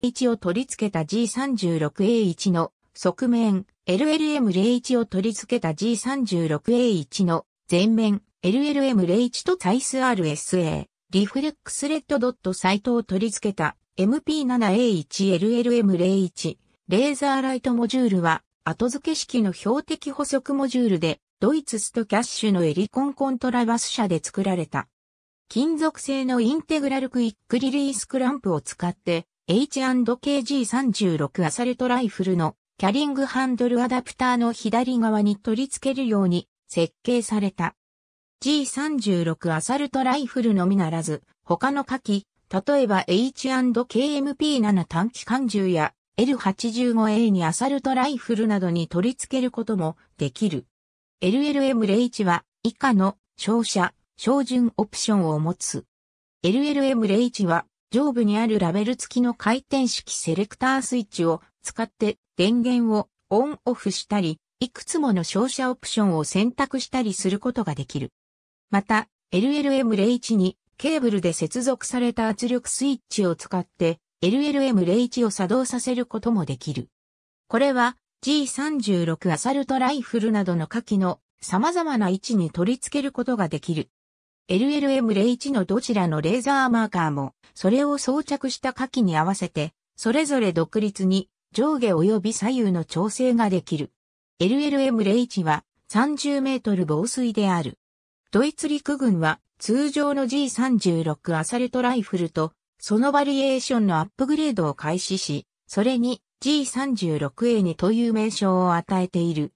位を取り付けた G36A1 の側面、LLM01 を取り付けた G36A1 の前面、LLM01 とタイス RSA、リフレックスレッドドットサイトを取り付けた MP7A1LLM01、レーザーライトモジュールは後付け式の標的補足モジュールで、ドイツストキャッシュのエリコンコントラバス社で作られた。金属製のインテグラルクイックリリースクランプを使って、H&KG36 アサルトライフルのキャリングハンドルアダプターの左側に取り付けるように設計された。G36 アサルトライフルのみならず、他の火器、例えば H&KMP7 短期間銃や L85A にアサルトライフルなどに取り付けることもできる。LLM01 は以下の照射、照準オプションを持つ。LLM01 は上部にあるラベル付きの回転式セレクタースイッチを使って電源をオンオフしたり、いくつもの照射オプションを選択したりすることができる。また、LLM01 にケーブルで接続された圧力スイッチを使って LLM01 を作動させることもできる。これは G36 アサルトライフルなどの下記の様々な位置に取り付けることができる。LLM01 のどちらのレーザーマーカーも、それを装着した下記に合わせて、それぞれ独立に上下及び左右の調整ができる。LLM01 は30メートル防水である。ドイツ陸軍は通常の G36 アサルトライフルと、そのバリエーションのアップグレードを開始し、それに G36A2 という名称を与えている。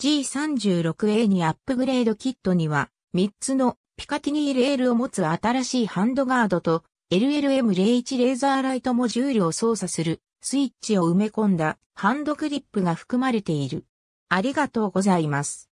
G36A2 アップグレードキットには、3つのピカティニーレールを持つ新しいハンドガードと LLM01 レーザーライトモジュールを操作するスイッチを埋め込んだハンドクリップが含まれている。ありがとうございます。